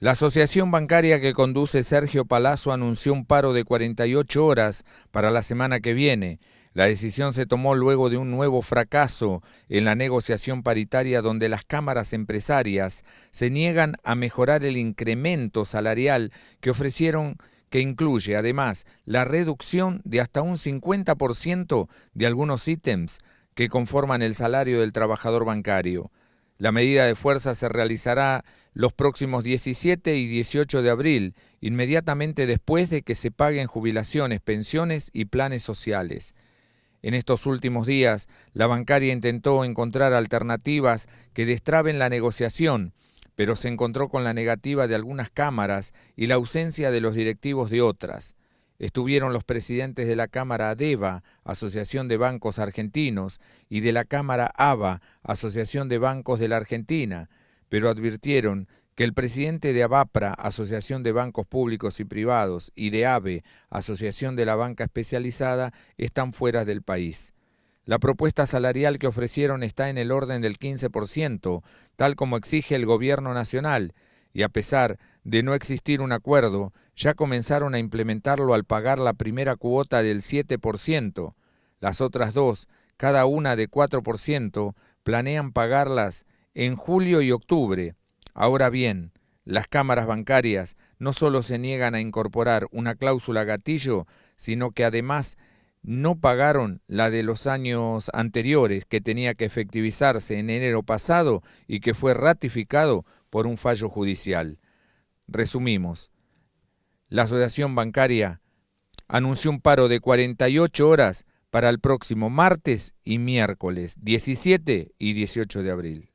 La asociación bancaria que conduce Sergio Palazzo anunció un paro de 48 horas para la semana que viene. La decisión se tomó luego de un nuevo fracaso en la negociación paritaria donde las cámaras empresarias se niegan a mejorar el incremento salarial que ofrecieron que incluye además la reducción de hasta un 50% de algunos ítems que conforman el salario del trabajador bancario. La medida de fuerza se realizará los próximos 17 y 18 de abril, inmediatamente después de que se paguen jubilaciones, pensiones y planes sociales. En estos últimos días, la bancaria intentó encontrar alternativas que destraben la negociación, pero se encontró con la negativa de algunas cámaras y la ausencia de los directivos de otras estuvieron los presidentes de la Cámara ADEVA, Asociación de Bancos Argentinos, y de la Cámara ABA, Asociación de Bancos de la Argentina, pero advirtieron que el presidente de ABAPRA, Asociación de Bancos Públicos y Privados, y de AVE, Asociación de la Banca Especializada, están fuera del país. La propuesta salarial que ofrecieron está en el orden del 15%, tal como exige el Gobierno Nacional, y a pesar de no existir un acuerdo, ya comenzaron a implementarlo al pagar la primera cuota del 7%. Las otras dos, cada una de 4%, planean pagarlas en julio y octubre. Ahora bien, las cámaras bancarias no solo se niegan a incorporar una cláusula gatillo, sino que además no pagaron la de los años anteriores que tenía que efectivizarse en enero pasado y que fue ratificado por un fallo judicial. Resumimos, la Asociación Bancaria anunció un paro de 48 horas para el próximo martes y miércoles 17 y 18 de abril.